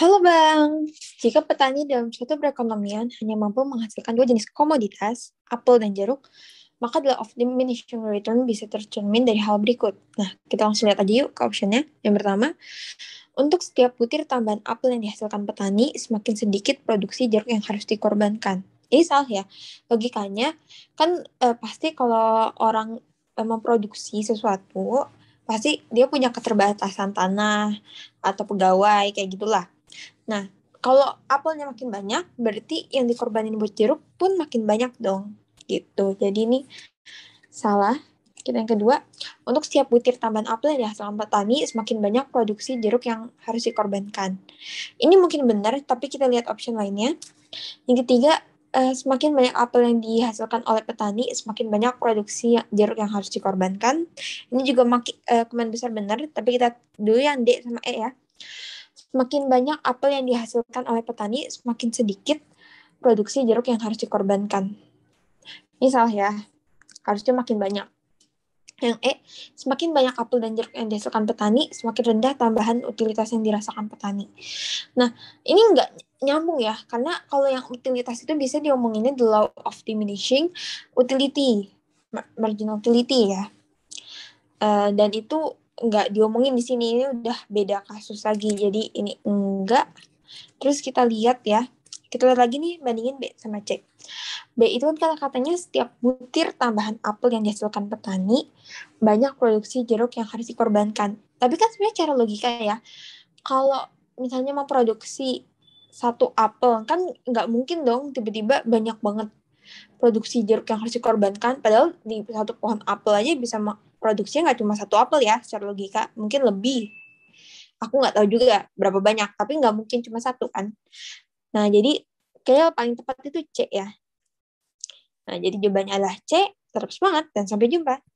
Halo Bang, jika petani dalam suatu perekonomian hanya mampu menghasilkan dua jenis komoditas, apel dan jeruk, maka the law of diminishing return bisa tercermin dari hal berikut. Nah, kita langsung lihat aja yuk ke optionnya. Yang pertama, untuk setiap butir tambahan apel yang dihasilkan petani, semakin sedikit produksi jeruk yang harus dikorbankan. Ini salah ya, logikanya kan eh, pasti kalau orang eh, memproduksi sesuatu, pasti dia punya keterbatasan tanah atau pegawai kayak gitulah Nah, kalau apelnya makin banyak, berarti yang dikorbanin buat jeruk pun makin banyak dong. Gitu. Jadi ini salah. Kita yang kedua, untuk setiap butir tambahan apel yang dihasilkan petani, semakin banyak produksi jeruk yang harus dikorbankan. Ini mungkin benar, tapi kita lihat option lainnya. Yang ketiga, eh, semakin banyak apel yang dihasilkan oleh petani, semakin banyak produksi ya, jeruk yang harus dikorbankan. Ini juga makin, uh, eh, kemen besar benar, tapi kita dulu yang D sama E ya. Semakin banyak apel yang dihasilkan oleh petani, semakin sedikit produksi jeruk yang harus dikorbankan. Misal ya, harusnya makin banyak. Yang E, semakin banyak apel dan jeruk yang dihasilkan petani, semakin rendah tambahan utilitas yang dirasakan petani. Nah, ini nggak nyambung ya, karena kalau yang utilitas itu bisa diomonginnya the law of diminishing utility, marginal utility ya. Uh, dan itu nggak diomongin di sini ini udah beda kasus lagi jadi ini enggak terus kita lihat ya kita lihat lagi nih bandingin B sama C B itu kan kata katanya setiap butir tambahan apel yang dihasilkan petani banyak produksi jeruk yang harus dikorbankan tapi kan sebenarnya cara logika ya kalau misalnya mau produksi satu apel kan nggak mungkin dong tiba-tiba banyak banget produksi jeruk yang harus dikorbankan padahal di satu pohon apel aja bisa produksinya nggak cuma satu apel ya secara logika mungkin lebih aku nggak tahu juga berapa banyak tapi nggak mungkin cuma satu kan nah jadi kayaknya paling tepat itu C ya nah jadi jawabannya adalah C Terus semangat dan sampai jumpa